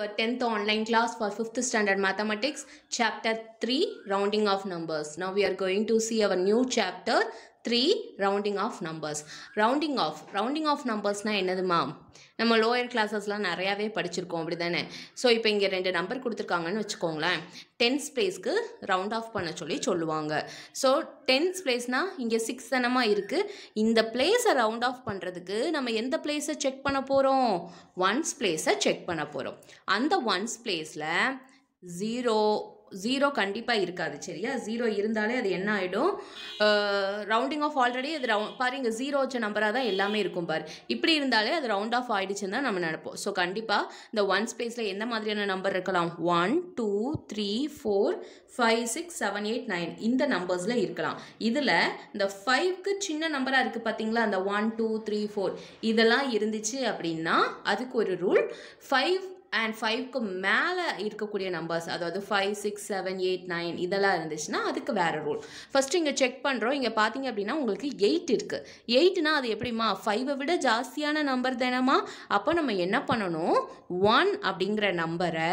our 10th online class for 5th standard mathematics chapter 3 rounding of numbers now we are going to see our new chapter three rounding off numbers rounding off rounding off நம்பர்ஸ்னால் என்னதுமா நம்ம lower கிளாஸஸ்லாம் நிறையாவே படிச்சிருக்கோம் அப்படி தானே so இப்போ இங்கே ரெண்டு நம்பர் கொடுத்துருக்காங்கன்னு வச்சுக்கோங்களேன் டென்ஸ் பிளேஸ்க்கு ரவுண்ட் ஆஃப் பண்ண சொல்லி சொல்லுவாங்க ஸோ டென்ஸ் ப்ளேஸ்னால் இங்கே சிக்ஸ் தனமாக இருக்குது இந்த பிளேஸை ரவுண்ட் ஆஃப் பண்ணுறதுக்கு நம்ம எந்த பிளேஸை செக் பண்ண போகிறோம் ஒன்ஸ் பிளேஸை செக் பண்ண போகிறோம் அந்த ஒன்ஸ் பிளேஸில் ஜீரோ ஜீரோ கண்டிப்பாக இருக்காது சரியா ஜீரோ இருந்தாலே அது என்ன ஆகிடும் ரவுண்டிங் ஆஃப் ஆல்ரெடி அது ரவு பாரு இங்கே ஜீரோ வச்ச நம்பராக தான் எல்லாமே இருக்கும் பாரு இப்படி இருந்தாலே அது ரவுண்ட் ஆஃப் ஆகிடுச்சுன்னு தான் நம்ம நினப்போம் ஸோ கண்டிப்பாக இந்த ஒன் ஸ்பேஸில் எந்த மாதிரியான நம்பர் இருக்கலாம் one two three four five six seven eight nine இந்த நம்பர்ஸில் இருக்கலாம் இதில் இந்த ஃபைவ்க்கு சின்ன நம்பராக இருக்குது பார்த்தீங்களா அந்த ஒன் டூ த்ரீ ஃபோர் இதெல்லாம் இருந்துச்சு அப்படின்னா அதுக்கு ஒரு ரூல் ஃபைவ் அண்ட் ஃபைவ்க்கு மேலே இருக்கக்கூடிய நம்பர்ஸ் அதாவது five six seven eight nine இதெல்லாம் இருந்துச்சுன்னா அதுக்கு வேறு ரூல் ஃபஸ்ட்டு இங்கே செக் பண்ணுறோம் இங்கே பார்த்தீங்க அப்படின்னா உங்களுக்கு எயிட் இருக்குது எயிட்னா அது எப்படிமா ஃபைவை விட ஜாஸ்தியான நம்பர் தானேமா அப்போ நம்ம என்ன பண்ணணும் ஒன் அப்படிங்கிற நம்பரை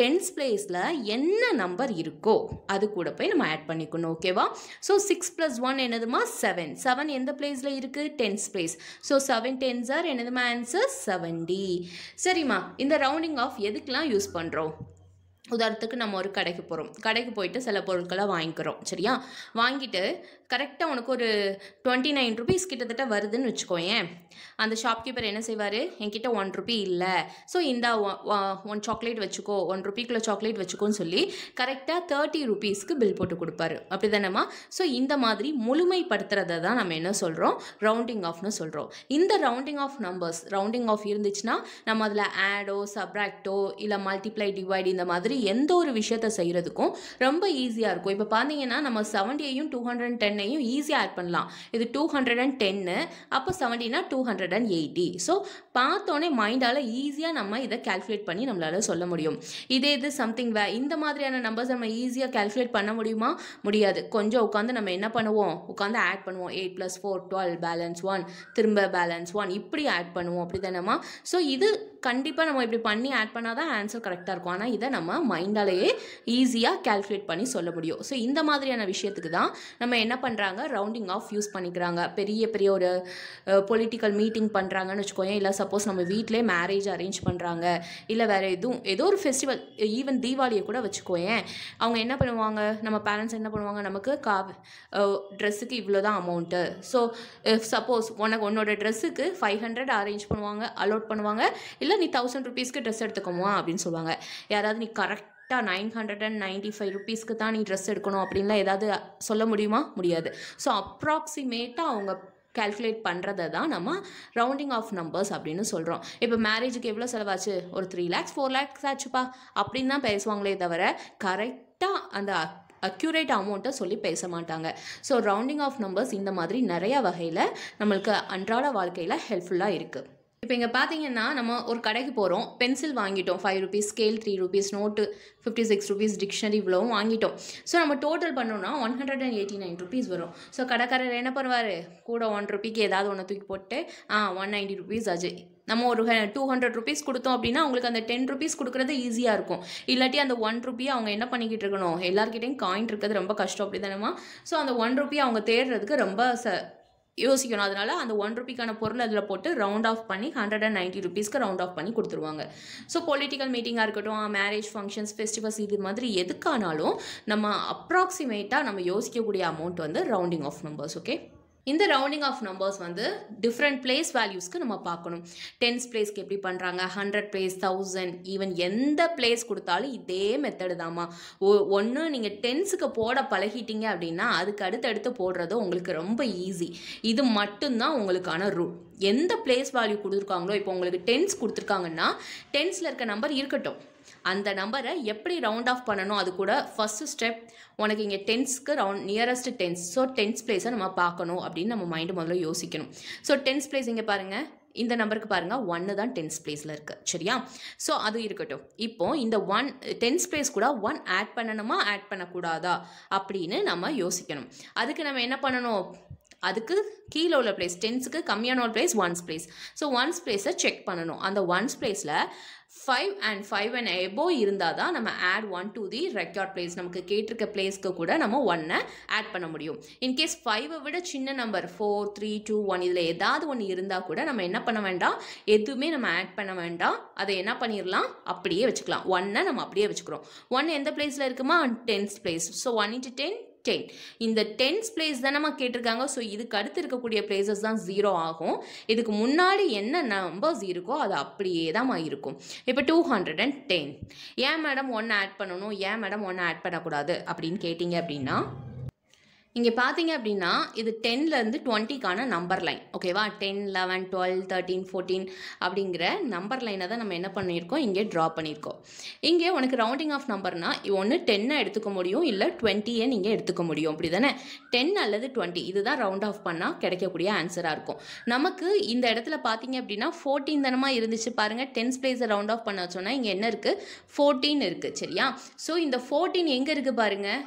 டென்ஸ் பிளேஸில் என்ன நம்பர் இருக்கோ அது கூட போய் நம்ம ஆட் பண்ணிக்கணும் ஓகேவா ஸோ சிக்ஸ் ப்ளஸ் ஒன் என்னதுமா செவன் செவன் எந்த பிளேஸில் இருக்குது tens place so seven tens are என்னதுமா ஆன்சர் செவன்டி சரிம்மா இந்த ரவுண்டிங் ஆஃப் எதுக்கெலாம் யூஸ் பண்ணுறோம் உதாரணத்துக்கு நம்ம ஒரு கடைக்கு போகிறோம் கடைக்கு போயிட்டு சில பொருட்களை வாங்கிக்கிறோம் சரியா வாங்கிட்டு கரெக்டாக உனக்கு ஒரு டுவெண்ட்டி நைன் ருபீஸ் கிட்டத்தட்ட வருதுன்னு வச்சுக்கோயேன் அந்த ஷாப்கீப்பர் என்ன செய்வார் என்கிட்ட ஒன் ருபி இல்லை ஸோ இந்தா ஒன் சாக்லேட் வச்சுக்கோ ஒன் ருபிக்குள்ள சாக்லேட் வச்சுக்கோன்னு சொல்லி கரெக்டாக தேர்ட்டி ருபீஸ்க்கு பில் போட்டு கொடுப்பாரு அப்படி தானேம்மா ஸோ இந்த மாதிரி முழுமைப்படுத்துறதை தான் நம்ம என்ன சொல்கிறோம் ரவுண்டிங் ஆஃப்னு சொல்கிறோம் இந்த rounding off numbers rounding off இருந்துச்சுன்னா நம்ம அதில் ஆடோ சப்ராக்டோ இல்லை மல்டிப்ளை டிவைடு இந்த மாதிரி மாதிரி எந்த ஒரு விஷயத்தை செய்கிறதுக்கும் ரொம்ப ஈஸியாக இருக்கும் இப்போ பார்த்தீங்கன்னா நம்ம செவன்ட்டியையும் டூ ஹண்ட்ரட் அண்ட் டென்னையும் ஈஸியாக ஆட் பண்ணலாம் இது டூ ஹண்ட்ரட் அண்ட் டென்னு அப்போ செவன்டினா two hundred and eighty so பார்த்தோன்னே மைண்டால் ஈஸியாக நம்ம இதை கேல்குலேட் பண்ணி நம்மளால் சொல்ல முடியும் இதே இது சம்திங் வே இந்த மாதிரியான நம்பர்ஸ் நம்ம ஈஸியாக கேல்குலேட் பண்ண முடியுமா முடியாது கொஞ்சம் உட்காந்து நம்ம என்ன பண்ணுவோம் உட்காந்து ஆட் பண்ணுவோம் eight plus four twelve balance one திரும்ப பேலன்ஸ் ஒன் இப்படி ஆட் பண்ணுவோம் அப்படி தானேம்மா ஸோ இது கண்டிப்பாக நம்ம இப்படி பண்ணி ஆட் பண்ணால் தான் ஆன்சர் கரெக்டாக இருக்கும் ஆனால் இதை நம்ம தான் மைண்டாலேயே ஈஸியாக கேல்குலேட் பண்ணி சொல்ல முடியும் ஸோ இந்த மாதிரியான விஷயத்துக்கு தான் நம்ம என்ன பண்ணுறாங்க ரவுண்டிங் ஆஃப் யூஸ் பண்ணிக்கிறாங்க பெரிய பெரிய ஒரு பொலிட்டிக்கல் மீட்டிங் பண்ணுறாங்கன்னு வச்சுக்கோங்க இல்லை சப்போஸ் நம்ம வீட்டிலே மேரேஜ் அரேஞ்ச் பண்ணுறாங்க இல்லை வேறு எதுவும் ஏதோ ஒரு ஃபெஸ்டிவல் ஈவன் தீபாவளியை கூட வச்சுக்கோயேன் அவங்க என்ன பண்ணுவாங்க நம்ம பேரண்ட்ஸ் என்ன பண்ணுவாங்க நமக்கு கா ட்ரெஸ்ஸுக்கு இவ்வளோ தான் அமௌண்ட்டு ஸோ சப்போஸ் உனக்கு உன்னோட ட்ரெஸ்ஸுக்கு ஃபைவ் ஹண்ட்ரட் அரேஞ்ச் பண்ணுவாங்க அலோட் பண்ணுவாங்க இல்லை நீ தௌசண்ட் ருபீஸ்க்கு ட்ரெஸ் எடுத்துக்கோமா அப்படின்னு சொல்லுவாங்க யாராவது நீ கரெக்டாக nine hundred and ninety five ருபீஸ்க்கு தான் நீ ட்ரெஸ் எடுக்கணும் அப்படின்லாம் ஏதாவது சொல்ல முடியுமா முடியாது ஸோ அப்ராக்சிமேட்டாக அவங்க கேல்குலேட் பண்ணுறதை தான் நம்ம ரவுண்டிங் ஆஃப் நம்பர்ஸ் அப்படின்னு சொல்கிறோம் இப்போ மேரேஜுக்கு எவ்வளோ செலவாச்சு ஒரு த்ரீ லேக்ஸ் ஃபோர் லேக்ஸ் ஆச்சுப்பா அப்படின்னு தான் பேசுவாங்களே தவிர கரெக்டாக அந்த அக்யூரேட் அமௌண்ட்டை சொல்லி பேச மாட்டாங்க ஸோ ரவுண்டிங் ஆஃப் நம்பர்ஸ் இந்த மாதிரி நிறையா வகையில் நம்மளுக்கு அன்றாட வாழ்க்கையில் ஹெல்ப்ஃபுல்லாக இருக்குது இப்போ இங்கே பார்த்தீங்கன்னா நம்ம ஒரு கடைக்கு போகிறோம் பென்சில் வாங்கிட்டோம் five rupees scale three rupees note fifty six rupees dictionary இவ்வளோவும் வாங்கிட்டோம் ஸோ நம்ம டோட்டல் பண்ணோம்னா one hundred and eighty nine rupees வரும் ஸோ கடைக்காரர் என்ன பண்ணுவார் கூட ஒன் ருபீக்கு ஏதாவது ஒன்று தூக்கி போட்டு ஆ ஒன் நைன்ட்டி ருபீஸ் ஆச்சு நம்ம ஒரு டூ ஹண்ட்ரட் ருபீஸ் கொடுத்தோம் அப்படின்னா அவங்களுக்கு அந்த டென் ருபீஸ் கொடுக்குறது ஈஸியாக இருக்கும் இல்லாட்டி அந்த ஒன் ருபி அவங்க என்ன பண்ணிக்கிட்டு இருக்கணும் எல்லாருக்கிட்டையும் காயின் இருக்கிறது ரொம்ப கஷ்டம் அப்படி தானேமா ஸோ அந்த ஒன் ருபி அவங்க தேடுறதுக்கு ரொம்ப ச யோசிக்கணும் அதனால் அந்த ஒன் ருபிக்கான பொருள் அதில் போட்டு ரவுண்ட் ஆஃப் பண்ணி ஹண்ட்ரட் அண்ட் நைன்ட்டி ருபீஸ்க்கு ரவுண்ட் ஆஃப் பண்ணி கொடுத்துருவாங்க ஸோ பொலிட்டிக்கல் மீட்டிங்காக இருக்கட்டும் மேரேஜ் ஃபங்க்ஷன்ஸ் ஃபெஸ்டிவல்ஸ் இது மாதிரி எதுக்கானாலும் நம்ம அப்ராக்சிமேட்டாக நம்ம யோசிக்கக்கூடிய அமௌண்ட் வந்து ரவுண்டிங் ஆஃப் நம்பர்ஸ் ஓகே இந்த ரவுண்டிங் ஆஃப் நம்பர்ஸ் வந்து டிஃப்ரெண்ட் பிளேஸ் வேல்யூஸ்க்கு நம்ம பார்க்கணும் டென்ஸ் பிளேஸ்க்கு எப்படி பண்ணுறாங்க ஹண்ட்ரட் பிளேஸ் தௌசண்ட் ஈவன் எந்த பிளேஸ் கொடுத்தாலும் இதே மெத்தடு தாம்மா ஓ ஒன்று நீங்கள் டென்ஸுக்கு போட பழகிட்டீங்க அப்படின்னா அதுக்கு அடுத்தடுத்து போடுறது உங்களுக்கு ரொம்ப ஈஸி இது மட்டும்தான் உங்களுக்கான ரூல் எந்த பிளேஸ் வேல்யூ கொடுத்துருக்காங்களோ இப்போ உங்களுக்கு டென்ஸ் கொடுத்துருக்காங்கன்னா டென்ஸில் இருக்க நம்பர் இருக்கட்டும் அந்த நம்பரை எப்படி ரவுண்ட் ஆஃப் பண்ணணும் அது கூட ஃபஸ்ட்டு ஸ்டெப் உனக்கு இங்கே டென்ஸ்க்கு round nearest tens so tens பிளேஸை நம்ம பார்க்கணும் அப்படின்னு நம்ம மைண்டு முதல்ல யோசிக்கணும் ஸோ டென்ஸ் பிளேஸ் இங்கே பாருங்கள் இந்த நம்பருக்கு பாருங்கள் ஒன்று தான் டென்ஸ் பிளேஸில் இருக்குது சரியா ஸோ அது இருக்கட்டும் இப்போ இந்த ஒன் டென்ஸ் பிளேஸ் கூட ஒன் ஆட் பண்ணணுமா ஆட் பண்ணக்கூடாதா அப்படின்னு நம்ம யோசிக்கணும் அதுக்கு நம்ம என்ன பண்ணணும் அதுக்கு கீழே உள்ள பிளேஸ் டென்ஸுக்கு கம்மியான ஒரு place ones place so ones பிளேஸை செக் பண்ணணும் அந்த ஒன்ஸ் பிளேஸில் five and five and above இருந்தால் தான் நம்ம add one to the record place நமக்கு கேட்டிருக்க பிளேஸ்க்கு கூட நம்ம ஒன்னை ஆட் பண்ண முடியும் இன்கேஸ் ஃபைவை விட சின்ன number four three two one இதில் ஏதாவது ஒன்று இருந்தால் கூட நம்ம என்ன பண்ண வேண்டாம் எதுவுமே நம்ம ஆட் பண்ண வேண்டாம் அதை என்ன பண்ணிடலாம் அப்படியே வச்சுக்கலாம் ஒன்னை நம்ம அப்படியே வச்சுக்கிறோம் ஒன் எந்த பிளேஸில் இருக்குமா tenth place so one into ten ten இந்த டென்ஸ் பிளேஸ் தான் நம்ம கேட்டிருக்காங்க ஸோ இதுக்கு அடுத்து இருக்கக்கூடிய பிளேசஸ் தான் ஜீரோ ஆகும் இதுக்கு முன்னாடி என்ன நம்பர்ஸ் இருக்கோ அது அப்படியே தான் இருக்கும் இப்போ டூ ஹண்ட்ரட் அண்ட் டென் ஏன் மேடம் ஒன்று ஆட் பண்ணணும் ஏன் மேடம் ஒன்று ஆட் பண்ணக்கூடாது அப்படின்னு கேட்டிங்க அப்படின்னா இங்கே பார்த்தீங்க அப்படின்னா இது டென்லேருந்து டுவெண்ட்டிக்கான நம்பர் லைன் ஓகேவா ten eleven twelve thirteen fourteen அப்படிங்கிற நம்பர் லைனை தான் நம்ம என்ன பண்ணியிருக்கோம் இங்கே ட்ரா பண்ணியிருக்கோம் இங்கே உனக்கு ரவுண்டிங் ஆஃப் நம்பர்னால் ஒன்று டென்னை எடுத்துக்க முடியும் இல்லை டுவெண்ட்டியை நீங்கள் எடுத்துக்க முடியும் அப்படி தானே டென் அல்லது டுவெண்ட்டி இதுதான் ரவுண்ட் ஆஃப் பண்ணால் கிடைக்கக்கூடிய ஆன்சராக இருக்கும் நமக்கு இந்த இடத்துல பார்த்தீங்க அப்படின்னா ஃபோர்டீன் தனமாக இருந்துச்சு பாருங்கள் டென்ஸ் பிளேஸை ரவுண்ட் ஆஃப் பண்ண வச்சோன்னா இங்கே என்ன இருக்குது ஃபோர்டீன் இருக்குது சரியா ஸோ இந்த ஃபோர்டீன் எங்கே இருக்குது பாருங்கள்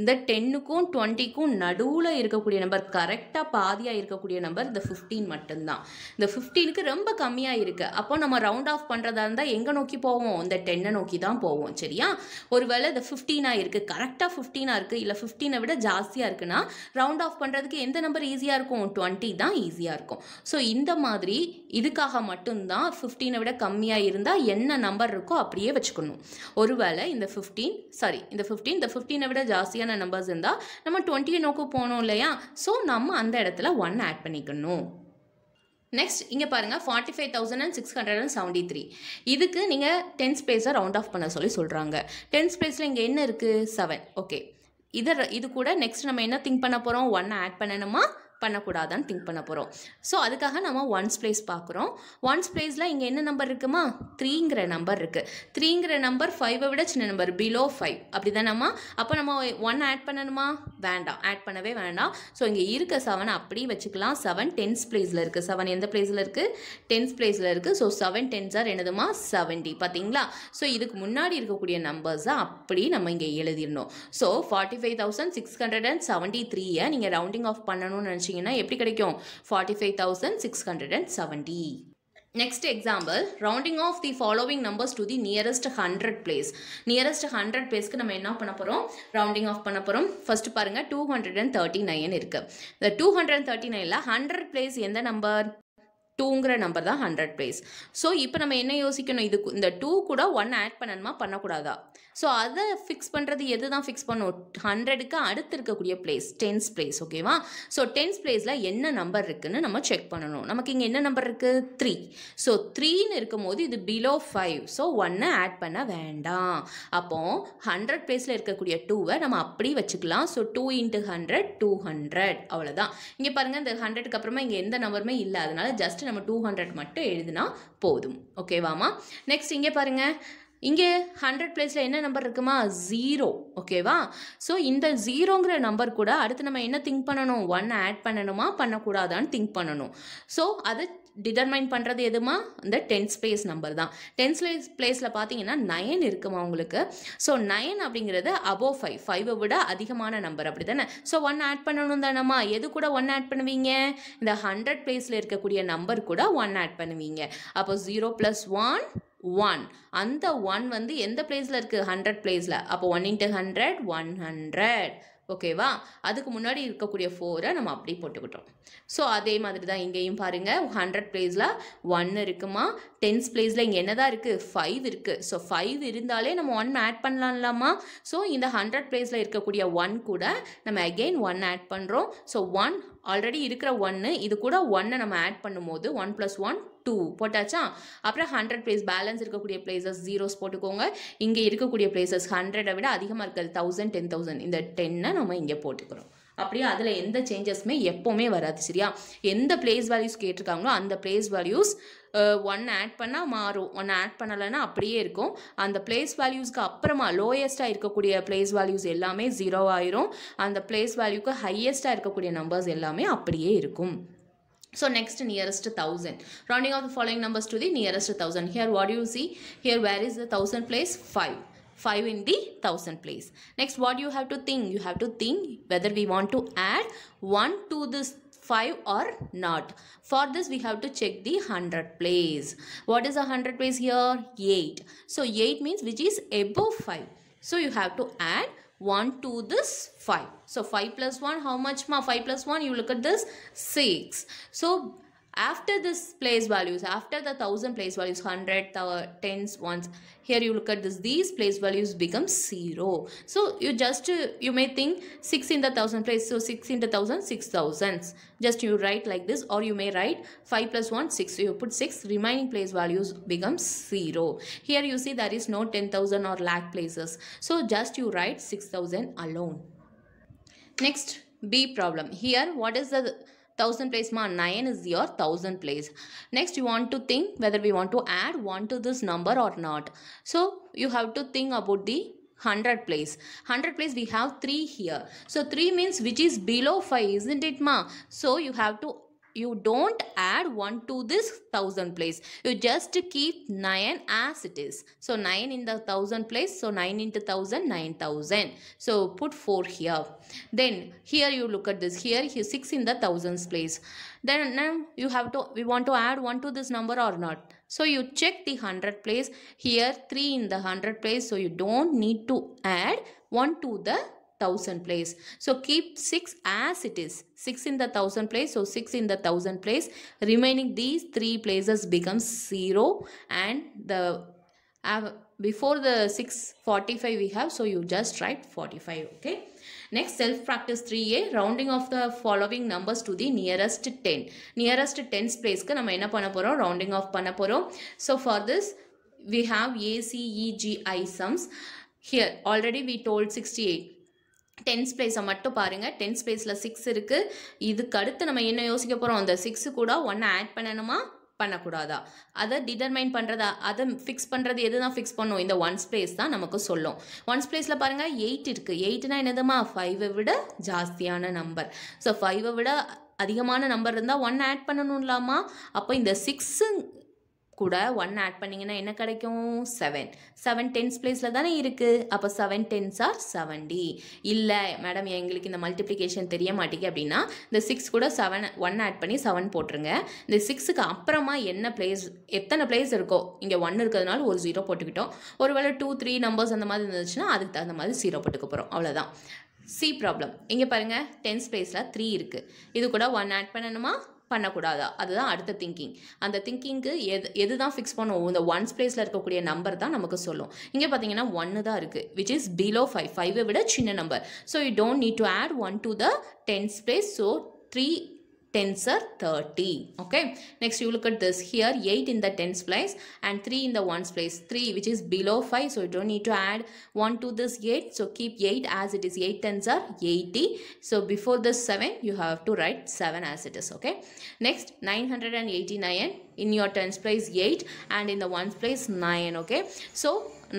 இந்த டென்னுக்கும் டுவெண்ட்டிக்கும் நடுவில் இருக்கக்கூடிய நம்பர் கரெக்டாக பாதியாக இருக்கக்கூடிய நம்பர் இந்த ஃபிஃப்டீன் மட்டும்தான் இந்த ஃபிஃப்டீனுக்கு ரொம்ப கம்மியாக இருக்குது அப்போ நம்ம ரவுண்ட் ஆஃப் பண்ணுறதா இருந்தால் எங்கே நோக்கி போவோம் இந்த டென்னை நோக்கி தான் போவோம் சரியா ஒருவேளை இந்த ஃபிஃப்டீனாக இருக்குது கரெக்டாக ஃபிஃப்டீனாக இருக்குது இல்லை ஃபிஃப்டீனை விட ஜாஸ்தியாக இருக்குன்னா ரவுண்ட் ஆஃப் பண்ணுறதுக்கு எந்த நம்பர் ஈஸியாக இருக்கும் டுவெண்ட்டி தான் ஈஸியாக இருக்கும் ஸோ இந்த மாதிரி இதுக்காக மட்டும்தான் ஃபிஃப்டீனை விட கம்மியாக இருந்தால் என்ன நம்பர் இருக்கோ அப்படியே வச்சுக்கணும் ஒருவேளை இந்த ஃபிஃப்டீன் சாரி இந்த ஃபிஃப்டீன் இந்த ஃபிஃப்டீனை விட ஜாஸ்தி ஜாஸ்தியான நம்பர்ஸ் இருந்தால் நம்ம டுவெண்ட்டியை நோக்கி போனோம் இல்லையா ஸோ நம்ம அந்த இடத்துல ஒன் ஆட் பண்ணிக்கணும் நெக்ஸ்ட் இங்கே பாருங்கள் forty five thousand and six hundred and seventy three இதுக்கு நீங்கள் டென்த் ஸ்பேஸை ரவுண்ட் ஆஃப் பண்ண சொல்லி சொல்கிறாங்க டென்த் ஸ்பேஸில் இங்கே என்ன இருக்குது செவன் ஓகே இதை இது கூட நெக்ஸ்ட் நம்ம என்ன திங்க் பண்ண போகிறோம் ஒன்று ஆட் பண்ணணுமா பண்ணக்கூடாதான்னு திங்க் பண்ண போகிறோம் ஸோ அதுக்காக நம்ம ஒன்ஸ் பிளேஸ் பார்க்குறோம் ஒன்ஸ் பிளேஸில் இங்கே என்ன நம்பர் இருக்குமா த்ரீங்கிற நம்பர் இருக்குது த்ரீங்கிற நம்பர் ஃபைவை விட சின்ன நம்பர் பிலோ ஃபைவ் அப்படி நம்ம அப்போ நம்ம ஒன் ஆட் பண்ணணுமா வேண்டாம் ஆட் பண்ணவே வேண்டாம் ஸோ இங்கே இருக்க செவன் அப்படியே வச்சுக்கலாம் செவன் டென்ஸ் பிளேஸில் இருக்குது செவன் எந்த பிளேஸில் இருக்குது டென்ஸ் பிளேஸில் இருக்குது ஸோ செவன் டென்ஸ் ஆர் என்னதுமா செவன்டி பார்த்தீங்களா ஸோ இதுக்கு முன்னாடி இருக்கக்கூடிய நம்பர்ஸை அப்படி நம்ம இங்கே எழுதிடணும் so forty five thousand six hundred and seventy த்ரீயை நீங்கள் ரவுண்டிங் ஆஃப் பண்ணணும்னு நினச்சி வச்சிங்கன்னா எப்படி கிடைக்கும் forty five thousand six hundred and seventy next example rounding off the following numbers to the nearest hundred place nearest hundred பிளேஸ்க்கு நம்ம என்ன பண்ண போகிறோம் ரவுண்டிங் ஆஃப் பண்ண போகிறோம் ஃபஸ்ட்டு பாருங்கள் two hundred and thirty nine இருக்குது இந்த டூ ஹண்ட்ரட் அண்ட் தேர்ட்டி நைனில் ஹண்ட்ரட் பிளேஸ் எந்த நம்பர் டூங்கிற நம்பர் தான் ஹண்ட்ரட் பிளேஸ் ஸோ இப்போ நம்ம என்ன யோசிக்கணும் இது இந்த டூ கூட ஒன் ஆட் பண்ணணுமா பண்ணக்கூடாதா ஸோ அதை ஃபிக்ஸ் பண்ணுறது எது தான் ஃபிக்ஸ் பண்ணும் ஹண்ட்ரடுக்கு அடுத்து இருக்கக்கூடிய பிளேஸ் டென்ஸ் பிளேஸ் ஓகேவா ஸோ டென்ஸ் பிளேஸில் என்ன நம்பர் இருக்குதுன்னு நம்ம செக் பண்ணணும் நமக்கு இங்கே என்ன நம்பர் இருக்குது த்ரீ ஸோ த்ரீன்னு இருக்கும் போது இது பிலோ ஃபைவ் ஸோ ஒன்று ஆட் பண்ண வேண்டாம் அப்போ ஹண்ட்ரட் பிளேஸில் இருக்கக்கூடிய டூவை நம்ம அப்படி வச்சுக்கலாம் so two into hundred two hundred அவ்வளோதான் இங்கே பாருங்கள் இந்த ஹண்ட்ரடுக்கு அப்புறமா இங்கே எந்த நம்பருமே இல்லை அதனால ஜஸ்ட் நம்ம டூ ஹண்ட்ரட் மட்டும் எழுதுனா போதும் ஓகேவாமா நெக்ஸ்ட் இங்கே பாருங்கள் இங்கே ஹண்ட்ரட் பிளேஸில் என்ன நம்பர் இருக்குமா ஜீரோ ஓகேவா ஸோ இந்த ஜீரோங்கிற நம்பர் கூட அடுத்து நம்ம என்ன திங்க் பண்ணணும் ஒன் ஆட் பண்ணணுமா பண்ணக்கூடாதான்னு திங்க் பண்ணணும் ஸோ அதை டிடர்மைன் பண்ணுறது எதுமா இந்த டென்த் ஸ்பேஸ் நம்பர் தான் டென்த் ஸ்பேஸ் பிளேஸில் பார்த்தீங்கன்னா நயன் இருக்குமா உங்களுக்கு ஸோ நயன் அப்படிங்கிறது அபோவ் ஃபைவ் ஃபைவை விட அதிகமான நம்பர் அப்படி தானே ஸோ ஒன் ஆட் பண்ணணும் தானம்மா எது கூட ஒன் ஆட் பண்ணுவீங்க இந்த ஹண்ட்ரட் பிளேஸில் இருக்கக்கூடிய நம்பர் கூட ஒன் ஆட் பண்ணுவீங்க அப்போ ஜீரோ ப்ளஸ் ஒன் ஒன் அந்த ஒன் வந்து எந்த பிளேஸில் இருக்குது ஹண்ட்ரட் பிளேஸில் அப்போ one into hundred one hundred ஓகேவா அதுக்கு முன்னாடி இருக்கக்கூடிய ஃபோரை நம்ம அப்படி போட்டுக்கிட்டோம் ஸோ அதே மாதிரி தான் இங்கேயும் பாருங்கள் ஹண்ட்ரட் பிளேஸில் ஒன் இருக்குமா டென்ஸ் பிளேஸில் இங்கே என்ன தான் இருக்குது ஃபைவ் இருக்குது ஸோ ஃபைவ் இருந்தாலே நம்ம ஒன் ஆட் பண்ணலாம்லாமா ஸோ இந்த ஹண்ட்ரட் பிளேஸில் இருக்கக்கூடிய ஒன் கூட நம்ம அகெயின் ஒன் ஆட் பண்ணுறோம் ஸோ ஒன் ஆல்ரெடி இருக்கிற ஒன்று இது கூட ஒன்னை நம்ம ஆட் பண்ணும்போது ஒன் ப்ளஸ் ஒன் டூ போட்டாச்சா அப்புறம் ஹண்ட்ரட் பிளேஸ் பேலன்ஸ் இருக்கக்கூடிய பிளேசஸ் ஜீரோஸ் போட்டுக்கோங்க இங்கே இருக்கக்கூடிய பிளேசஸ் ஹண்ட்ரடை விட அதிகமாக இருக்கிறது தௌசண்ட் டென் தௌசண்ட் இந்த டென்னை நம்ம இங்கே போட்டுக்கிறோம் அப்படியே அதில் எந்த சேஞ்சஸுமே எப்போவுமே வராது சரியா எந்த பிளேஸ் வேல்யூஸ் கேட்டிருக்காங்களோ அந்த பிளேஸ் வேல்யூஸ் ஒன் ஆட் பண்ணால் மாறும் ஒன் ஆட் பண்ணலைன்னா அப்படியே இருக்கும் அந்த பிளேஸ் வேல்யூஸ்க்கு அப்புறமா லோயஸ்ட்டாக இருக்கக்கூடிய பிளேஸ் வேல்யூஸ் எல்லாமே ஜீரோ ஆயிரும் அந்த பிளேஸ் வேல்யூக்கு ஹையஸ்ட்டாக இருக்கக்கூடிய நம்பர்ஸ் எல்லாமே அப்படியே இருக்கும் So next nearest 1000. Rounding off the following numbers to the nearest 1000. Here what do you see? Here where is the 1000 place? 5. 5 in the 1000 place. Next what you have to think? You have to think whether we want to add 1 to this 5 or not. For this we have to check the 100 place. What is a 100 place here? 8. So 8 means which is above 5. So you have to add 1 to this 5. So 5 plus 1 how much ma 5 plus 1 you look at this 6. So after this place values after the thousand place values tens, ones here you look at this these place values become zero so you just you may think six in the thousand place so six in the thousand six thousands just you write like this or you may write five plus one six so you put six remaining place values becomes zero here you see there is no ten thousand or lakh places so just you write six thousand alone next b problem here what is the thousand place ma 9 is your thousand place next you want to think whether we want to add 1 to this number or not so you have to think about the 100 place 100 place we have 3 here so 3 means which is below 5 isn't it ma so you have to you don't add 1 to this 1000 place you just keep 9 as it is so 9 in the 1000 place so 9 into 1000 9000 so put 4 here then here you look at this here, here 6 in the thousands place then now you have to we want to add 1 to this number or not so you check the 100 place here 3 in the 100 place so you don't need to add 1 to the thousand place. So keep 6 as it is. 6 in the thousand place. So 6 in the thousand place. Remaining these 3 places becomes 0 and the uh, before the 645 we have so you just write 45 okay next self practice 3a rounding of the following numbers to the nearest 10 nearest 10s place ku nama enna panna porom rounding off panna poro. so for this we have a c e g i sums here already we told 68 tens ப்ளேஸை மட்டும் பாருங்கள் tense பிளேஸில் six இருக்குது இதுக்கு அடுத்து நம்ம என்ன யோசிக்க போகிறோம் அந்த சிக்ஸு கூட ஒன்று ஆட் பண்ணணுமா பண்ணக்கூடாதா அதை டிட்டர்மைன் பண்ணுறதா அதை ஃபிக்ஸ் பண்ணுறது எது தான் ஃபிக்ஸ் பண்ணும் இந்த ஒன்ஸ் ப்ளேஸ் தான் நமக்கு சொல்லும் ஒன்ஸ் ப்ளேஸில் பாருங்கள் எயிட் இருக்குது எயிட்னா என்னதுமா ஃபைவை விட ஜாஸ்தியான நம்பர் ஸோ ஃபைவை விட அதிகமான நம்பர் இருந்தால் ஒன் ஆட் பண்ணணும் இல்லாமல் அப்போ இந்த சிக்ஸு கூட ஒன் ஆட் பண்ணிங்கன்னா என்ன கிடைக்கும் செவன் செவன் டென்ஸ் பிளேஸில் தானே இருக்குது அப்போ செவன் டென்ஸ் ஆர் செவன்டி இல்லை மேடம் எங்களுக்கு இந்த மல்டிப்ளிகேஷன் தெரிய மாட்டேங்குது அப்படின்னா இந்த சிக்ஸ் கூட செவன் ஒன் ஆட் பண்ணி செவன் போட்டுருங்க இந்த சிக்ஸுக்கு அப்புறமா என்ன பிளேஸ் எத்தனை பிளேஸ் இருக்கோ இங்கே ஒன் இருக்கிறதுனால ஒரு ஜீரோ போட்டுக்கிட்டோம் ஒருவேளை டூ த்ரீ நம்பர்ஸ் அந்த மாதிரி இருந்துச்சுன்னா அதுக்கு தகுந்த மாதிரி ஜீரோ போட்டுக்க போகிறோம் அவ்வளோதான் சி ப்ராப்ளம் இங்கே பாருங்கள் டென்ஸ் பிளேஸில் த்ரீ இருக்குது இது கூட ஒன் ஆட் பண்ணணுமா பண்ணக்கூடாதா அதுதான் அடுத்த திங்கிங் அந்த திங்கிங்க்கு எது எது தான் ஃபிக்ஸ் பண்ணுவோம் இந்த ஒன்ஸ் பிளேஸில் இருக்கக்கூடிய நம்பர் தான் நமக்கு சொல்லும் இங்கே பார்த்தீங்கன்னா ஒன்று தான் இருக்குது விச் இஸ் பிலோ ஃபைவ் ஃபைவை விட சின்ன number so you don't need to add one to the tens place so three tens are 30 okay next you look at this here 8 in the tens place and 3 in the ones place 3 which is below 5 so you don't need to add 1 to this 8 so keep 8 as it is 8 tens are 80 so before this 7 you have to write 7 as it is okay next 989 in your tens place 8 and in the ones place 9 okay so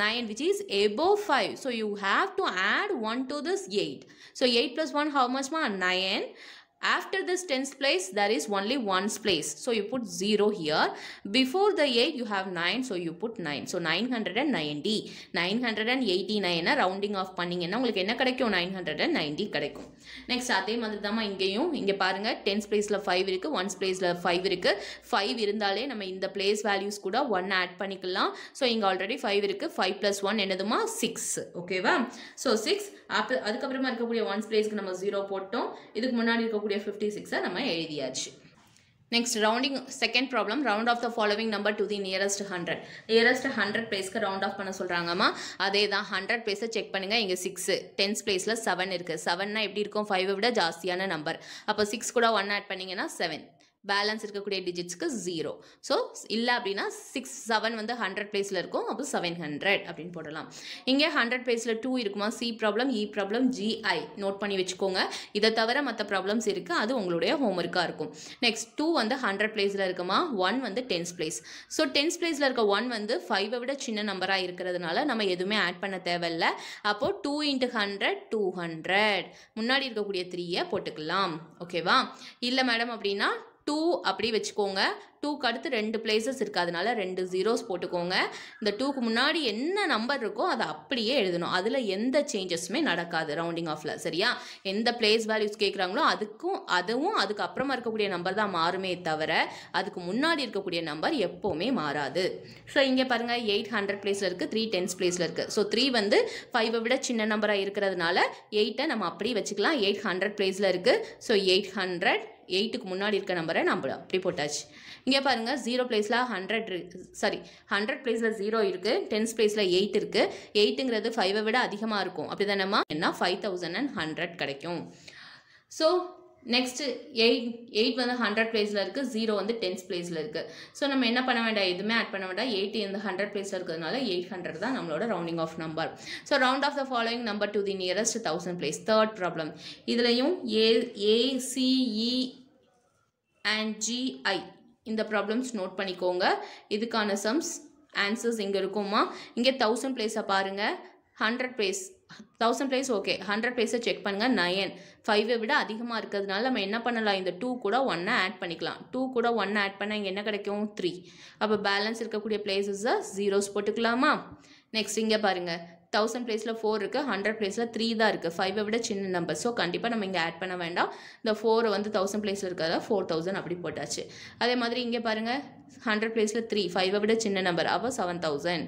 9 which is above 5 so you have to add 1 to this 8 so 8 plus 1 how much more? 9 After this tens place, there is only ones place. So you put 0 here. Before the 8, you have 9. So you put 9. So 990. 989 rounding off பண்ணிங்கன்னா உங்களுக்கு என்ன கிடைக்கும் 990 கிடைக்கும் next அதே மாதிரி தான் இங்கேயும் இங்கே பாருங்கள் டென்ஸ் பிளேஸில் ஃபைவ் இருக்குது ஒன்ஸ் பிளேஸில் ஃபைவ் இருக்குது ஃபைவ் இருந்தாலே நம்ம இந்த பிளேஸ் வேல்யூஸ் கூட ஒன் ஆட் பண்ணிக்கலாம் ஸோ இங்கே ஆல்ரெடி ஃபைவ் இருக்குது ஃபைவ் ப்ளஸ் ஒன் என்னதுமா சிக்ஸ் ஓகேவா ஸோ சிக்ஸ் ஆப்பிள் அதுக்கப்புறமா இருக்கக்கூடிய ஒன்ஸ் பிளேஸ்க்கு நம்ம ஜீரோ போட்டோம் இதுக்கு முன்னாடி இருக்கக்கூடிய ஃபிஃப்டி சிக்ஸை நம்ம எழுதியாச்சு next rounding second problem round off the following number to the nearest hundred nearest hundred பிளேஸ்க்கு ரவுண்ட் ஆஃப் பண்ண சொல்கிறாங்கம்மா அதே தான் ஹண்ட்ரட் பிளேஸை செக் பண்ணுங்கள் இங்கே சிக்ஸு டென்ஸ் பிளேஸில் செவன் இருக்குது செவன்னா எப்படி இருக்கும் ஃபைவை விட ஜாஸ்தியான நம்பர் அப்போ சிக்ஸ் கூட ஒன் ஆட் பண்ணிங்கன்னா செவன் பேலன்ஸ் இருக்கக்கூடிய டிஜிட்ஸ்க்கு ஜீரோ ஸோ இல்லை அப்படின்னா சிக்ஸ் செவன் வந்து ஹண்ட்ரட் பிளேஸில் இருக்கும் அப்போ செவன் ஹண்ட்ரட் அப்படின்னு போடலாம் இங்கே ஹண்ட்ரட் பிளேஸில் டூ இருக்குமா C problem E problem G I note பண்ணி வச்சுக்கோங்க இதை தவிர மற்ற ப்ராப்ளம்ஸ் இருக்குது அது உங்களுடைய ஹோம்ஒர்க்காக இருக்கும் நெக்ஸ்ட் டூ வந்து ஹண்ட்ரட் பிளேஸில் இருக்குமா ஒன் வந்து டென்ஸ் பிளேஸ் ஸோ டென்ஸ் பிளேஸில் இருக்க ஒன் வந்து ஃபைவை விட சின்ன நம்பராக இருக்கிறதுனால நம்ம எதுவுமே ஆட் பண்ண தேவையில்லை அப்போது two into hundred two hundred முன்னாடி இருக்கக்கூடிய த்ரீயை போட்டுக்கலாம் ஓகேவா இல்லை மேடம் அப்படின்னா டூ அப்படி வச்சுக்கோங்க டூக்கு அடுத்து ரெண்டு பிளேசஸ் இருக்குது அதனால ரெண்டு ஜீரோஸ் போட்டுக்கோங்க இந்த டூக்கு முன்னாடி என்ன நம்பர் இருக்கோ அதை அப்படியே எழுதணும் அதில் எந்த சேஞ்சஸுமே நடக்காது ரவுண்டிங் ஆஃபில் சரியா எந்த பிளேஸ் வேல்யூஸ் கேட்குறாங்களோ அதுக்கும் அதுவும் அதுக்கு அப்புறமா இருக்கக்கூடிய நம்பர் தான் மாறுமே தவிர அதுக்கு முன்னாடி இருக்கக்கூடிய நம்பர் எப்போவுமே மாறாது ஸோ இங்கே பாருங்கள் எயிட் ஹண்ட்ரட் பிளேஸில் இருக்குது த்ரீ டென்ஸ் பிளேஸில் இருக்குது ஸோ த்ரீ வந்து ஃபைவை விட சின்ன நம்பராக இருக்கிறதுனால எயிட்டை நம்ம அப்படியே வச்சுக்கலாம் எயிட் ஹண்ட்ரட் பிளேஸில் இருக்குது ஸோ எயிட் ஹண்ட்ரட் எயிட்டுக்கு முன்னாடி இருக்க நம்பரை நம்ம அப்படி போட்டாச்சு இங்க இங்கே பாருங்கள் ஜீரோ பிளேஸில் ஹண்ட்ரட் சாரி ஹண்ட்ரட் பிளேஸில் ஜீரோ இருக்குது டென்ஸ் பிளேஸில் எயிட் இருக்குது எயிட்டுங்கிறது ஃபைவை விட அதிகமாக இருக்கும் அப்படி தானேம்மா என்ன ஃபைவ் தௌசண்ட் அண்ட் ஹண்ட்ரட் கிடைக்கும் ஸோ நெக்ஸ்ட்டு எயிட் எயிட் வந்து ஹண்ட்ரட் பிளேஸில் இருக்குது ஜீரோ வந்து டென்ஸ் பிளேஸில் இருக்குது ஸோ நம்ம என்ன பண்ண வேண்டாம் எதுவுமே ஆட் பண்ண வேண்டாம் எயிட் இந்த ஹண்ட்ரட் பிளேஸில் இருக்கிறதுனால எயிட் ஹண்ட்ரட் தான் நம்மளோட rounding off number so round off the following number to the nearest thousand place third problem இதுலையும் ஏ ஏசிஇ அண்ட் ஜிஐ இந்த ப்ராப்ளம்ஸ் நோட் பண்ணிக்கோங்க இதுக்கான சம்ஸ் ஆன்சர்ஸ் இங்கே இருக்குமா இங்கே தௌசண்ட் பிளேஸை பாருங்கள் hundred place thousand place okay hundred பிளேஸை செக் பண்ணுங்கள் நயன் ஃபைவை விட அதிகமாக இருக்கிறதுனால நம்ம என்ன பண்ணலாம் இந்த டூ கூட ஒன்னை ஆட் பண்ணிக்கலாம் டூ கூட ஒன்னை ஆட் பண்ணால் இங்கே என்ன கிடைக்கும் த்ரீ அப்போ பேலன்ஸ் இருக்கக்கூடிய பிளேஸஸை ஜீரோஸ் போட்டுக்கலாமா நெக்ஸ்ட் இங்கே பாருங்கள் தௌசண்ட் பிளேஸில் ஃபோர் இருக்குது ஹண்ட்ரட் பிளேஸில் த்ரீ தான் இருக்குது ஃபைவை விட சின்ன நம்பர் ஸோ கண்டிப்பாக நம்ம இங்கே ஆட் பண்ண வேண்டாம் இந்த ஃபோர் வந்து தௌசண்ட் பிளேஸில் இருக்கிறதா ஃபோர் தௌசண்ட் அப்படி போட்டாச்சு அதே மாதிரி இங்கே பாருங்கள் ஹண்ட்ரட் பிளேஸில் த்ரீ ஃபைவை விட சின்ன நம்பர் அப்போ செவன் தௌசண்ட்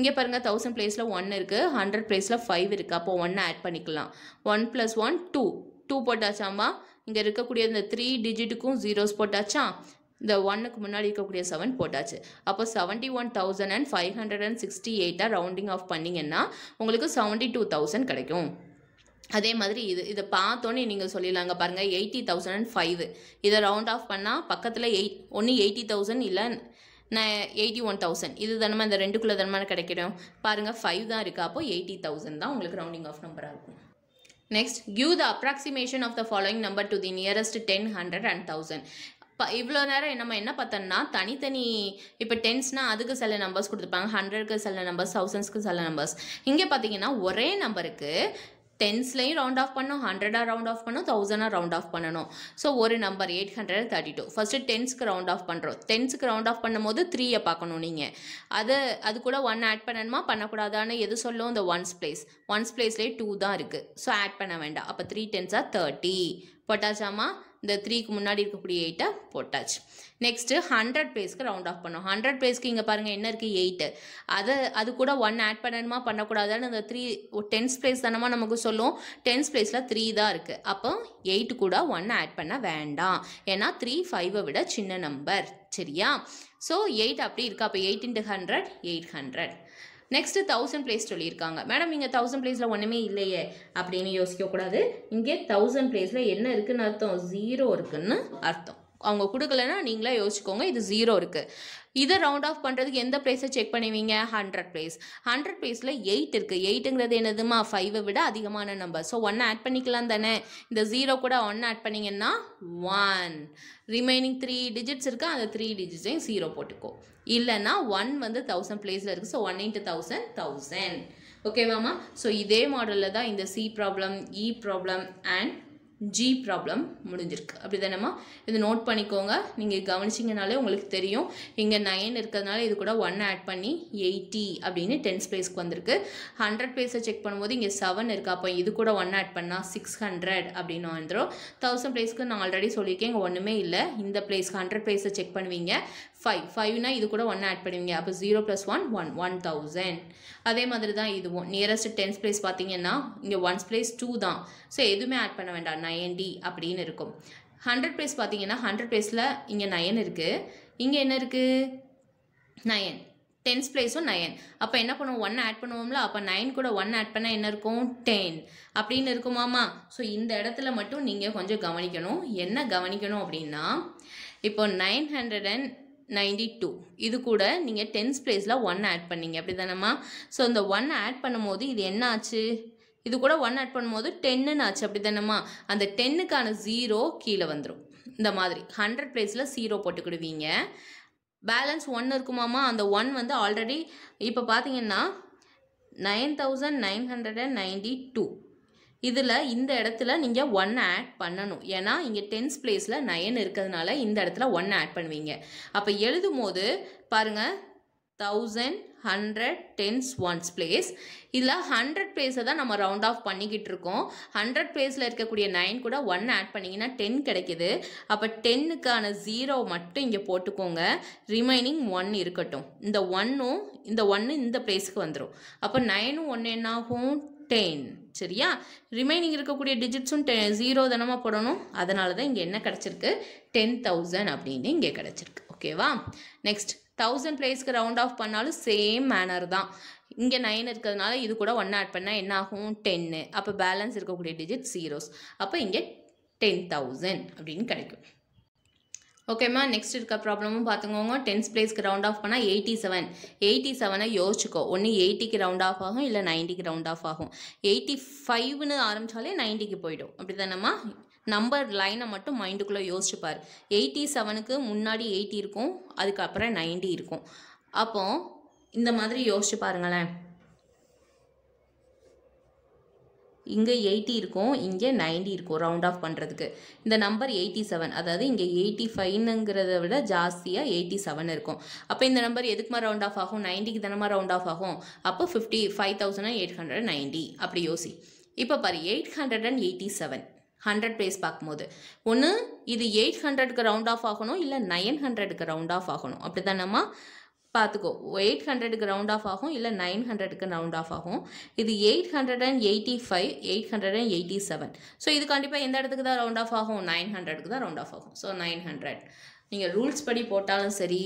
இங்கே பாருங்கள் தௌசண்ட் பிளேஸில் ஒன் இருக்குது ஹண்ட்ரட் பிளேஸில் ஃபைவ் இருக்குது அப்போ ஒன்று ஆட் பண்ணிக்கலாம் one plus one two two போட்டாச்சாம்மா இங்கே இருக்கக்கூடிய இந்த த்ரீ டிஜிட்டுக்கும் ஜீரோஸ் போட்டாச்சா இந்த ஒன்னுக்கு முன்னாடி இருக்கக்கூடிய செவன் போட்டாச்சு அப்போ seventy one thousand and five hundred and sixty எயிட்டாக ரவுண்டிங் ஆஃப் பண்ணிங்கன்னா உங்களுக்கு செவன்ட்டி டூ தௌசண்ட் கிடைக்கும் அதே மாதிரி இது இதை பார்த்தோன்னே நீங்கள் சொல்லிடலாங்க பாருங்கள் எயிட்டி தௌசண்ட் அண்ட் ஃபைவ் இதை ரவுண்ட் ஆஃப் பண்ணால் பக்கத்தில் எயிட் ஒன்று எயிட்டி தௌசண்ட் இல்லை நான் எயிட்டி ஒன் தௌசண்ட் இது தானே இந்த ரெண்டுக்குள்ளே தானே கிடைக்கிடும் பாருங்கள் ஃபைவ் தான் இருக்குது அப்போது எயிட்டி தௌசண்ட் தான் உங்களுக்கு ரவுண்டிங் ஆஃப் நம்பராக இருக்கும் next Q the approximation of the following number to the nearest ten hundred and thousand இவ்வளோ நேரம் நம்ம என்ன பார்த்தோம்னா தனித்தனி இப்போ டென்ஸ்னால் அதுக்கு சில நம்பர்ஸ் கொடுத்துருப்பாங்க ஹண்ட்ரடுக்கு சில நம்பர்ஸ் தௌசண்ட்ஸ்க்கு சில நம்பர்ஸ் இங்கே பார்த்தீங்கன்னா ஒரே நம்பருக்கு டென்ஸ்லையும் ரவுண்ட் ஆஃப் பண்ணணும் ஹண்ட்ரடாக ரவுண்ட் ஆஃப் பண்ணணும் தௌசண்டாக ரவுண்ட் ஆஃப் பண்ணணும் ஸோ ஒரு number eight hundred thirty two first டென்ஸ்க்கு ரவுண்ட் ஆஃப் பண்ணுறோம் டென்ஸ்க்கு ரவுண்ட் ஆஃப் பண்ணும்போது த்ரீயை பார்க்கணும் நீங்கள் அது அது கூட ஒன் ஆட் பண்ணணுமா பண்ணக்கூடாதான்னு எது சொல்லும் இந்த ஒன்ஸ் பிளேஸ் ஒன்ஸ் பிளேஸ்லேயே டூ தான் இருக்குது ஸோ ஆட் பண்ண வேண்டாம் அப்போ த்ரீ டென்ஸாக தேர்ட்டி பொட்டாசாமா இந்த த்ரீக்கு முன்னாடி இருக்கக்கூடிய எயிட்டை போட்டாச்சு நெக்ஸ்ட்டு ஹண்ட்ரட் பேஸ்க்கு ரவுண்ட் ஆஃப் பண்ணோம் ஹண்ட்ரட் பேஸ்க்கு இங்கே பாருங்கள் என்ன இருக்குது எயிட்டு அதை அது கூட ஒன் ஆட் பண்ணணுமா பண்ணக்கூடாதுன்னு இந்த த்ரீ டென்ஸ் பிளேஸ் தானமா நமக்கு சொல்லுவோம் டென்ஸ் பிளேஸில் த்ரீ தான் இருக்குது அப்போ எயிட்டு கூட ஒன் ஆட் பண்ண வேண்டாம் ஏன்னா த்ரீ ஃபைவை விட சின்ன நம்பர் சரியா ஸோ எயிட் அப்படி இருக்கா அப்போ eight into hundred eight hundred next thousand place சொல்லியிருக்காங்க மேடம் இங்கே தௌசண்ட் பிளேஸில் ஒன்றுமே இல்லையே அப்படின்னு யோசிக்கக்கூடாது இங்கே தௌசண்ட் பிளேஸில் என்ன இருக்குதுன்னு அர்த்தம் ஜீரோ இருக்குதுன்னு அர்த்தம் அவங்க கொடுக்கலன்னா நீங்களே யோசிச்சுக்கோங்க இது ஜீரோ இருக்குது இதை ரவுண்ட் ஆஃப் பண்ணுறதுக்கு எந்த பிளேஸை செக் பண்ணுவீங்க ஹண்ட்ரட் பிளேஸ் ஹண்ட்ரட் பிளேஸில் எயிட் இருக்குது எயிட்டுங்கிறது என்னதுமா ஃபைவை விட அதிகமான நம்பர் ஸோ ஒன்று ஆட் பண்ணிக்கலாம் தானே இந்த ஜீரோ கூட ஒன்று ஆட் பண்ணிங்கன்னா ஒன் ரிமைனிங் த்ரீ டிஜிட்ஸ் இருக்கு அந்த த்ரீ டிஜிட்ஸையும் ஜீரோ போட்டுக்கோ இல்லைன்னா ஒன் வந்து தௌசண்ட் பிளேஸில் இருக்குது so one into thousand thousand ஓகேவாம்மா ஸோ இதே மாடலில் தான் இந்த C problem E problem and G problem முடிஞ்சிருக்கு அப்படி தானேம்மா இது நோட் பண்ணிக்கோங்க நீங்கள் கவனிச்சிங்கனாலே உங்களுக்கு தெரியும் இங்கே நைன் இருக்கிறதுனால இது கூட ஒன் ஆட் பண்ணி எயிட்டி அப்படின்னு டென்த் பிளேஸ்க்கு வந்திருக்கு ஹண்ட்ரட் பிளேஸை செக் பண்ணும்போது இங்கே செவன் இருக்குது அப்போ இது கூட ஒன் ஆட் பண்ணால் சிக்ஸ் ஹண்ட்ரட் அப்படின்னு வந்துடும் தௌசண்ட் பிளேஸ்க்கு நான் ஆல்ரெடி சொல்லியிருக்கேன் இங்கே ஒன்றுமே இல்லை இந்த ப்ளேஸ்க்கு ஹண்ட்ரட் பிளேஸை செக் பண்ணுவீங்க ஃபைவ் ஃபைவ்னால் இது கூட ஒன் ஆட் பண்ணுவீங்க அப்போ zero plus one one one thousand அதே மாதிரி தான் இதுவும் நியரஸ்ட் டென்ஸ் ப்ளேஸ் பார்த்தீங்கன்னா இங்கே ஒன்ஸ் ப்ளேஸ் டூ தான் ஸோ எதுவுமே ஆட் பண்ண வேண்டாம் நயன்டி அப்படின்னு இருக்கும் ஹண்ட்ரட் ப்ளேஸ் பார்த்தீங்கன்னா ஹண்ட்ரட் ப்ளேஸில் இங்கே நயன் இருக்குது இங்கே என்ன இருக்குது நயன் டென்ஸ் ப்ளேஸும் நயன் அப்போ என்ன பண்ணுவோம் ஒன் ஆட் பண்ணுவோம்ல அப்போ நைன் கூட ஒன் ஆட் பண்ணால் என்ன இருக்கும் டென் அப்படின்னு இருக்குமாமா ஸோ இந்த இடத்துல மட்டும் நீங்கள் கொஞ்சம் கவனிக்கணும் என்ன கவனிக்கணும் அப்படின்னா இப்போ nine hundred and ninety two இது கூட நீங்கள் டென்ஸ் ப்ளேஸில் ஒன் ஆட் பண்ணீங்க அப்படி தானேம்மா ஸோ இந்த ஒன் ஆட் பண்ணும்போது இது என்ன ஆச்சு இது கூட ஒன் ஆட் பண்ணும்போது டென்னுன்னு ஆச்சு அப்படி தானேம்மா அந்த டென்னுக்கான ஜீரோ கீழே வந்துடும் இந்த மாதிரி ஹண்ட்ரட் ப்ளேஸில் ஜீரோ போட்டுக்கிடுவீங்க பேலன்ஸ் ஒன் இருக்குமாம்மா அந்த ஒன் வந்து ஆல்ரெடி இப்போ பார்த்தீங்கன்னா nine thousand nine hundred and ninety two இதில் இந்த இடத்துல நீங்கள் ஒன் ஆட் பண்ணணும் ஏன்னா இங்கே டென்ஸ் பிளேஸில் நயன் இருக்கிறதுனால இந்த இடத்துல ஒன் ஆட் பண்ணுவீங்க அப்போ எழுதும் போது பாருங்கள் thousand hundred tens ones place இதில் ஹண்ட்ரட் பிளேஸை தான் நம்ம ரவுண்ட் ஆஃப் பண்ணிக்கிட்டு இருக்கோம் ஹண்ட்ரட் பிளேஸில் இருக்கக்கூடிய நைன் கூட ஒன் ஆட் பண்ணிங்கன்னா டென் கிடைக்கிது அப்போ டென்னுக்கான ஜீரோ மட்டும் இங்கே போட்டுக்கோங்க ரிமைனிங் ஒன் இருக்கட்டும் இந்த ஒன்னும் இந்த ஒன்று இந்த பிளேஸுக்கு வந்துடும் அப்போ நைனும் ஒன்று என்னாகும் டென் சரியா ரிமைனிங் இருக்கக்கூடிய டிஜிட்ஸும் டெ ஜீரோ தினமாக போடணும் அதனால தான் இங்கே என்ன கிடச்சிருக்கு டென் தௌசண்ட் அப்படின்னு இங்கே கிடச்சிருக்கு ஓகேவா நெக்ஸ்ட் தௌசண்ட் பிளேஸ்க்கு ரவுண்ட் ஆஃப் பண்ணாலும் சேம் மேனர் தான் இங்கே நைன் இருக்கிறதுனால இது கூட ஒன் ஆட் பண்ணால் என்ன ஆகும் டென்னு அப்போ பேலன்ஸ் இருக்கக்கூடிய டிஜிட் ஜீரோஸ் அப்போ இங்கே டென் தௌசண்ட் அப்படின்னு கிடைக்கும் ஓகேம்மா நெக்ஸ்ட் இருக்க ப்ராப்ளமும் பார்த்துக்கோங்க டென்ஸ் பிளேஸ்க்கு ரவுண்ட் ஆஃப் பண்ணால் எயிட்டி செவன் எயிட்டி செவனை யோசிச்சுக்கோ ஒன்று எயிட்டிக்கு ரவுண்ட் ஆஃப் ஆகும் இல்லை நைன்ட்டிக்கு ரவுண்ட் ஆஃப் ஆகும் எயிட்டி ஃபைவ்னு ஆரம்பித்தாலே நைன்ட்டிக்கு போயிடும் அப்படி தானேம்மா நம்பர் லைனை மட்டும் மைண்டுக்குள்ளே யோசிச்சுப்பார் எயிட்டி செவனுக்கு முன்னாடி எயிட்டி இருக்கும் அதுக்கப்புறம் நைன்ட்டி இருக்கும் அப்போது இந்த மாதிரி யோசிச்சு பாருங்களேன் இங்கே எயிட்டி இருக்கும் இங்கே நைன்டி இருக்கும் ரவுண்ட் ஆஃப் பண்ணுறதுக்கு இந்த நம்பர் எயிட்டி செவன் அதாவது இங்கே எயிட்டி ஃபைவ்னுங்கிறத விட ஜாஸ்தியாக எயிட்டி செவன் இருக்கும் அப்போ இந்த நம்பர் எதுக்குமா ரவுண்ட் ஆஃப் ஆகும் நைன்ட்டிக்கு தானமா ரவுண்ட் ஆஃப் ஆகும் அப்போ fifty five thousand eight hundred ninety அப்படி யோசி இப்போ பாரு eight hundred and eighty seven hundred place பார்க்கும்போது ஒன்று இது எயிட் ஹண்ட்ரடுக்கு ரவுண்ட் ஆஃப் ஆகணும் இல்லை நைன் ஹண்ட்ரடுக்கு ரவுண்ட் ஆஃப் ஆகணும் அப்படி தானம்மா பார்த்துக்கோ எயிட் ஹண்ட்ரடுக்கு ரவுண்ட் ஆஃப் ஆகும் இல்லை நைன் ஹண்ட்ரடுக்கு ரவுண்ட் ஆஃப் ஆகும் இது eight hundred and eighty five eight hundred and eighty seven so இது கண்டிப்பாக எந்த இடத்துக்கு தான் ரவுண்ட் ஆஃப் ஆகும் நைன் ஹண்ட்ரடுக்கு தான் ரவுண்ட் ஆஃப் ஆகும் ஸோ நைன் ஹண்ட்ரட் நீங்கள் ரூல்ஸ் படி போட்டாலும் சரி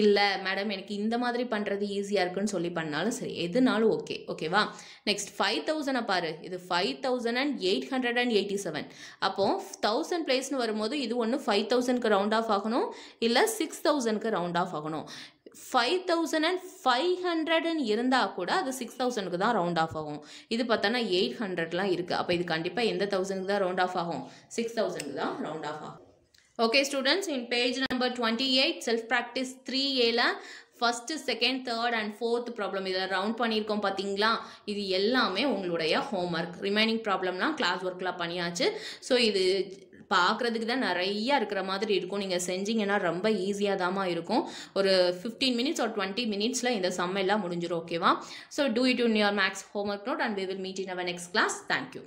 இல்லை மேடம் எனக்கு இந்த மாதிரி பண்ணுறது ஈஸியாக இருக்குன்னு சொல்லி பண்ணாலும் சரி எதுனாலும் ஓகே ஓகேவா நெக்ஸ்ட் ஃபைவ் தௌசண்டை பாரு இது five thousand and eight hundred and eighty seven அப்போது தௌசண்ட் பிளேஸ்னு வரும்போது இது ஒன்று ஃபைவ் தௌசண்ட்க்கு ரவுண்ட் ஆஃப் ஆகணும் இல்லை சிக்ஸ் தௌசண்ட்க்கு ரவுண்ட் ஆஃப் ஆகணும் ஃபைவ் தௌசண்ட் அண்ட் ஃபைவ் ஹண்ட்ரட்னு இருந்தால் கூட அது சிக்ஸ் தௌசண்ட்க்கு தான் ரவுண்ட் ஆஃப் ஆகும் இது பார்த்தோன்னா எயிட் ஹண்ட்ரட்லாம் இருக்குது அப்போ இது கண்டிப்பாக எந்த தௌசண்ட்க்கு தான் ரவுண்ட் ஆஃப் ஆகும் சிக்ஸ் தௌசண்ட்க்கு தான் ரவுண்ட் ஆஃப் ஆகும் okay students in page number twenty eight self practice three ஏல first second third and fourth problem இதில் ரவுண்ட் பண்ணியிருக்கோம் பார்த்தீங்களா இது எல்லாமே உங்களுடைய ஹோம்ஒர்க் ரிமைனிங் ப்ராப்ளம்லாம் கிளாஸ் ஒர்க்கில் பண்ணியாச்சு ஸோ இது பார்க்குறதுக்கு தான் நிறையா இருக்கிற மாதிரி இருக்கும் நீங்கள் செஞ்சீங்கன்னா ரொம்ப ஈஸியாக தாமா இருக்கும் ஒரு ஃபிஃப்டீன் மினிட்ஸ் ஒரு டுவெண்ட்டி மினிட்ஸில் இந்த சம் முடிஞ்சிடும் ஓகேவா so do it in your maths home work note and we will meet in our next class thank you